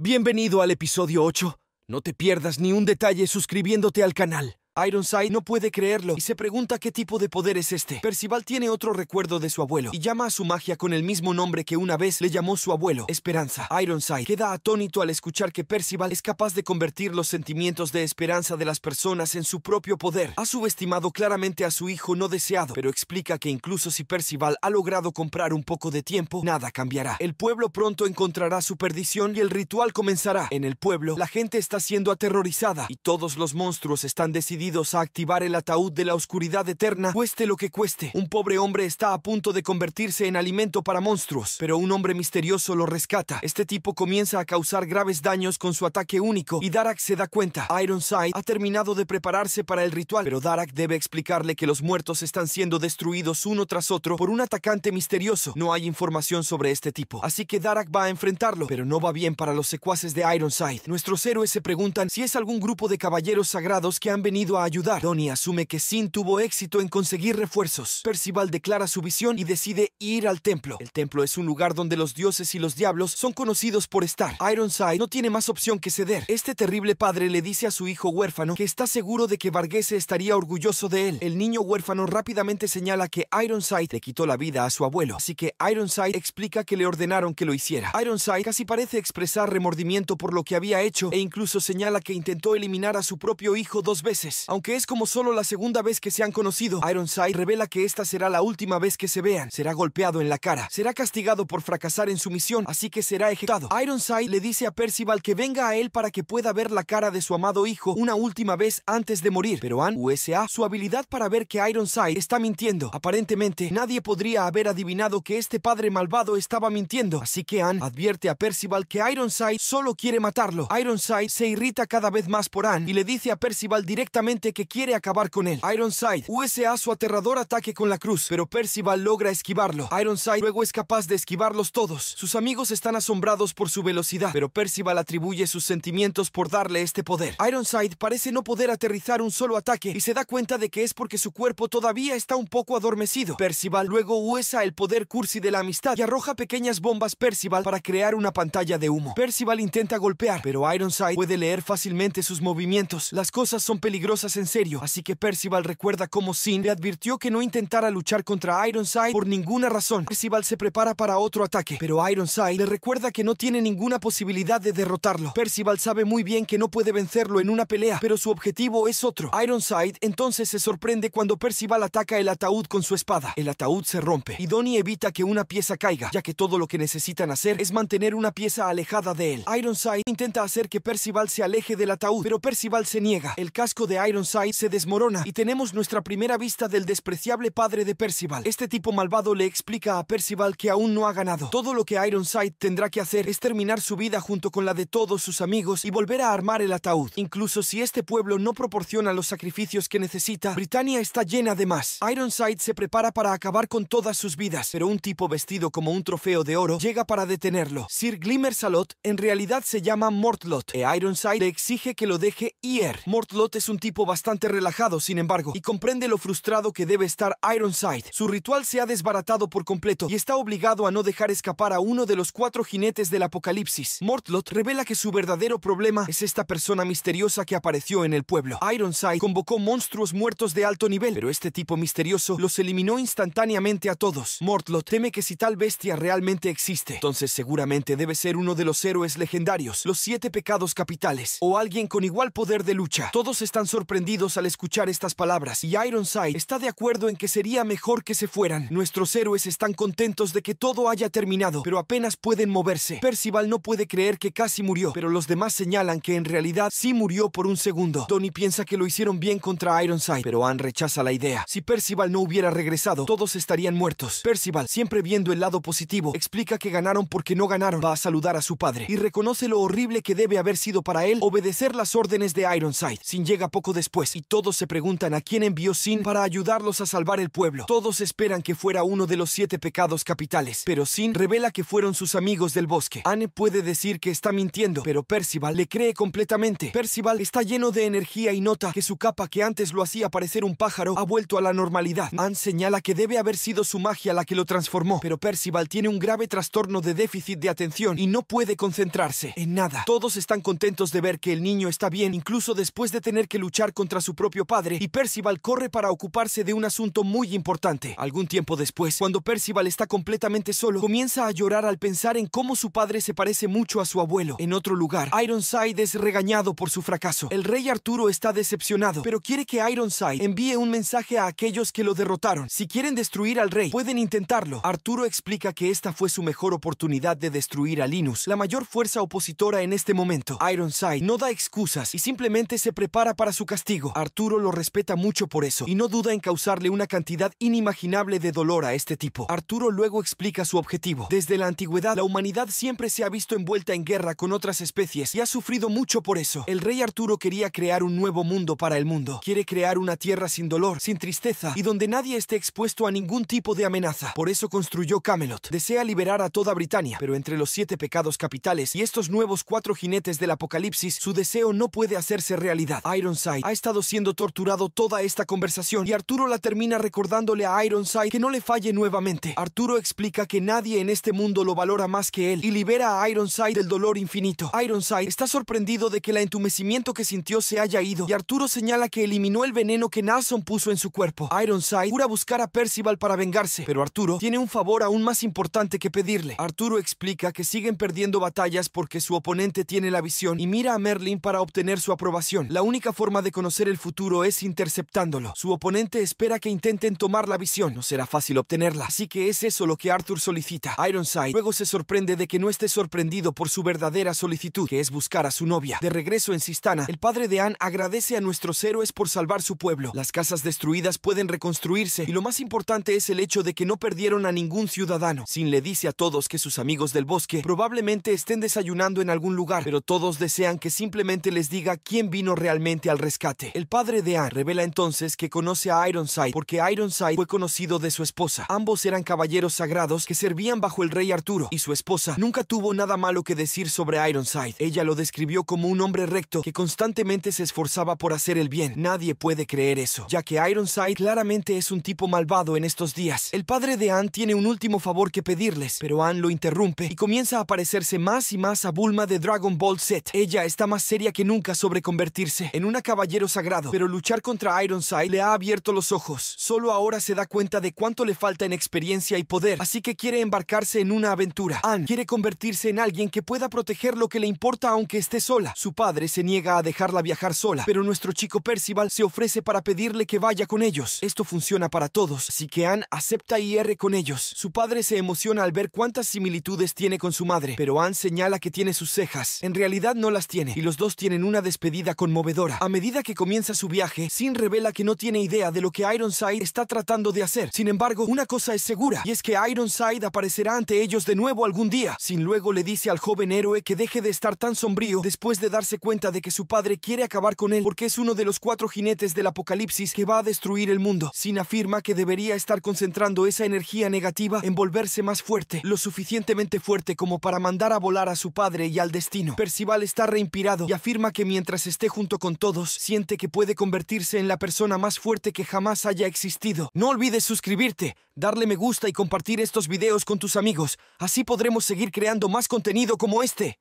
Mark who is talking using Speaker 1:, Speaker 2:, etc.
Speaker 1: Bienvenido al episodio 8. No te pierdas ni un detalle suscribiéndote al canal. Ironside no puede creerlo y se pregunta qué tipo de poder es este. Percival tiene otro recuerdo de su abuelo y llama a su magia con el mismo nombre que una vez le llamó su abuelo, Esperanza. Ironside queda atónito al escuchar que Percival es capaz de convertir los sentimientos de esperanza de las personas en su propio poder. Ha subestimado claramente a su hijo no deseado, pero explica que incluso si Percival ha logrado comprar un poco de tiempo, nada cambiará. El pueblo pronto encontrará su perdición y el ritual comenzará. En el pueblo, la gente está siendo aterrorizada y todos los monstruos están decididos a activar el ataúd de la oscuridad eterna, cueste lo que cueste. Un pobre hombre está a punto de convertirse en alimento para monstruos, pero un hombre misterioso lo rescata. Este tipo comienza a causar graves daños con su ataque único y Darak se da cuenta. Ironside ha terminado de prepararse para el ritual, pero Darak debe explicarle que los muertos están siendo destruidos uno tras otro por un atacante misterioso. No hay información sobre este tipo, así que Darak va a enfrentarlo, pero no va bien para los secuaces de Ironside. Nuestros héroes se preguntan si es algún grupo de caballeros sagrados que han venido a a ayudar. Donnie asume que Sin tuvo éxito en conseguir refuerzos. Percival declara su visión y decide ir al templo. El templo es un lugar donde los dioses y los diablos son conocidos por estar. Ironside no tiene más opción que ceder. Este terrible padre le dice a su hijo huérfano que está seguro de que Vargese estaría orgulloso de él. El niño huérfano rápidamente señala que Ironside le quitó la vida a su abuelo, así que Ironside explica que le ordenaron que lo hiciera. Ironside casi parece expresar remordimiento por lo que había hecho e incluso señala que intentó eliminar a su propio hijo dos veces. Aunque es como solo la segunda vez que se han conocido, Ironside revela que esta será la última vez que se vean. Será golpeado en la cara. Será castigado por fracasar en su misión, así que será ejecutado. Ironside le dice a Percival que venga a él para que pueda ver la cara de su amado hijo una última vez antes de morir. Pero Ann, USA, su habilidad para ver que Ironside está mintiendo. Aparentemente, nadie podría haber adivinado que este padre malvado estaba mintiendo, así que Ann advierte a Percival que Ironside solo quiere matarlo. Ironside se irrita cada vez más por Ann y le dice a Percival directamente que quiere acabar con él. Ironside USA su aterrador ataque con la cruz, pero Percival logra esquivarlo. Ironside luego es capaz de esquivarlos todos. Sus amigos están asombrados por su velocidad, pero Percival atribuye sus sentimientos por darle este poder. Ironside parece no poder aterrizar un solo ataque y se da cuenta de que es porque su cuerpo todavía está un poco adormecido. Percival luego usa el poder cursi de la amistad y arroja pequeñas bombas Percival para crear una pantalla de humo. Percival intenta golpear, pero Ironside puede leer fácilmente sus movimientos. Las cosas son peligrosas en serio, así que Percival recuerda cómo Sin le advirtió que no intentara luchar contra Ironside por ninguna razón. Percival se prepara para otro ataque, pero Ironside le recuerda que no tiene ninguna posibilidad de derrotarlo. Percival sabe muy bien que no puede vencerlo en una pelea, pero su objetivo es otro. Ironside entonces se sorprende cuando Percival ataca el ataúd con su espada. El ataúd se rompe y Donnie evita que una pieza caiga, ya que todo lo que necesitan hacer es mantener una pieza alejada de él. Ironside intenta hacer que Percival se aleje del ataúd, pero Percival se niega. El casco de Ironside se desmorona y tenemos nuestra primera vista del despreciable padre de Percival. Este tipo malvado le explica a Percival que aún no ha ganado. Todo lo que Ironside tendrá que hacer es terminar su vida junto con la de todos sus amigos y volver a armar el ataúd. Incluso si este pueblo no proporciona los sacrificios que necesita, Britannia está llena de más. Ironside se prepara para acabar con todas sus vidas, pero un tipo vestido como un trofeo de oro llega para detenerlo. Sir Glimmer Salot en realidad se llama Mortlot e Ironside le exige que lo deje ir. Mortlot es un tipo bastante relajado, sin embargo, y comprende lo frustrado que debe estar Ironside. Su ritual se ha desbaratado por completo y está obligado a no dejar escapar a uno de los cuatro jinetes del apocalipsis. Mortlot revela que su verdadero problema es esta persona misteriosa que apareció en el pueblo. Ironside convocó monstruos muertos de alto nivel, pero este tipo misterioso los eliminó instantáneamente a todos. Mortlot teme que si tal bestia realmente existe, entonces seguramente debe ser uno de los héroes legendarios, los siete pecados capitales, o alguien con igual poder de lucha. Todos están sorprendidos al escuchar estas palabras y Ironside está de acuerdo en que sería mejor que se fueran. Nuestros héroes están contentos de que todo haya terminado, pero apenas pueden moverse. Percival no puede creer que casi murió, pero los demás señalan que en realidad sí murió por un segundo. Tony piensa que lo hicieron bien contra Ironside, pero Anne rechaza la idea. Si Percival no hubiera regresado, todos estarían muertos. Percival, siempre viendo el lado positivo, explica que ganaron porque no ganaron. Va a saludar a su padre y reconoce lo horrible que debe haber sido para él obedecer las órdenes de Ironside. Sin llega poco de después y todos se preguntan a quién envió Sin para ayudarlos a salvar el pueblo. Todos esperan que fuera uno de los siete pecados capitales, pero Sin revela que fueron sus amigos del bosque. Anne puede decir que está mintiendo, pero Percival le cree completamente. Percival está lleno de energía y nota que su capa que antes lo hacía parecer un pájaro ha vuelto a la normalidad. Anne señala que debe haber sido su magia la que lo transformó, pero Percival tiene un grave trastorno de déficit de atención y no puede concentrarse en nada. Todos están contentos de ver que el niño está bien, incluso después de tener que luchar contra su propio padre y Percival corre para ocuparse de un asunto muy importante. Algún tiempo después, cuando Percival está completamente solo, comienza a llorar al pensar en cómo su padre se parece mucho a su abuelo. En otro lugar, Ironside es regañado por su fracaso. El rey Arturo está decepcionado, pero quiere que Ironside envíe un mensaje a aquellos que lo derrotaron. Si quieren destruir al rey, pueden intentarlo. Arturo explica que esta fue su mejor oportunidad de destruir a Linus, la mayor fuerza opositora en este momento. Ironside no da excusas y simplemente se prepara para su castigo. Arturo lo respeta mucho por eso y no duda en causarle una cantidad inimaginable de dolor a este tipo. Arturo luego explica su objetivo. Desde la antigüedad, la humanidad siempre se ha visto envuelta en guerra con otras especies y ha sufrido mucho por eso. El rey Arturo quería crear un nuevo mundo para el mundo. Quiere crear una tierra sin dolor, sin tristeza y donde nadie esté expuesto a ningún tipo de amenaza. Por eso construyó Camelot. Desea liberar a toda Britania, pero entre los siete pecados capitales y estos nuevos cuatro jinetes del apocalipsis, su deseo no puede hacerse realidad. Ironside ha estado siendo torturado toda esta conversación y Arturo la termina recordándole a Ironside que no le falle nuevamente. Arturo explica que nadie en este mundo lo valora más que él y libera a Ironside del dolor infinito. Ironside está sorprendido de que el entumecimiento que sintió se haya ido y Arturo señala que eliminó el veneno que Nelson puso en su cuerpo. Ironside jura buscar a Percival para vengarse, pero Arturo tiene un favor aún más importante que pedirle. Arturo explica que siguen perdiendo batallas porque su oponente tiene la visión y mira a Merlin para obtener su aprobación. La única forma de conocer el futuro es interceptándolo. Su oponente espera que intenten tomar la visión. No será fácil obtenerla, así que es eso lo que Arthur solicita. Ironside luego se sorprende de que no esté sorprendido por su verdadera solicitud, que es buscar a su novia. De regreso en Sistana, el padre de Anne agradece a nuestros héroes por salvar su pueblo. Las casas destruidas pueden reconstruirse y lo más importante es el hecho de que no perdieron a ningún ciudadano. Sin le dice a todos que sus amigos del bosque probablemente estén desayunando en algún lugar, pero todos desean que simplemente les diga quién vino realmente al rescate. El padre de Anne revela entonces que conoce a Ironside porque Ironside fue conocido de su esposa. Ambos eran caballeros sagrados que servían bajo el rey Arturo y su esposa nunca tuvo nada malo que decir sobre Ironside. Ella lo describió como un hombre recto que constantemente se esforzaba por hacer el bien. Nadie puede creer eso, ya que Ironside claramente es un tipo malvado en estos días. El padre de Anne tiene un último favor que pedirles, pero Anne lo interrumpe y comienza a parecerse más y más a Bulma de Dragon Ball Z. Ella está más seria que nunca sobre convertirse en una caballera sagrado, pero luchar contra Ironside le ha abierto los ojos. Solo ahora se da cuenta de cuánto le falta en experiencia y poder, así que quiere embarcarse en una aventura. Anne quiere convertirse en alguien que pueda proteger lo que le importa aunque esté sola. Su padre se niega a dejarla viajar sola, pero nuestro chico Percival se ofrece para pedirle que vaya con ellos. Esto funciona para todos, así que Anne acepta y con ellos. Su padre se emociona al ver cuántas similitudes tiene con su madre, pero Anne señala que tiene sus cejas. En realidad no las tiene, y los dos tienen una despedida conmovedora. A medida que comienza su viaje, Sin revela que no tiene idea de lo que Ironside está tratando de hacer. Sin embargo, una cosa es segura, y es que Ironside aparecerá ante ellos de nuevo algún día. Sin luego le dice al joven héroe que deje de estar tan sombrío después de darse cuenta de que su padre quiere acabar con él porque es uno de los cuatro jinetes del apocalipsis que va a destruir el mundo. Sin afirma que debería estar concentrando esa energía negativa en volverse más fuerte, lo suficientemente fuerte como para mandar a volar a su padre y al destino. Percival está reimpirado y afirma que mientras esté junto con todos, siente que puede convertirse en la persona más fuerte que jamás haya existido. No olvides suscribirte, darle me gusta y compartir estos videos con tus amigos. Así podremos seguir creando más contenido como este.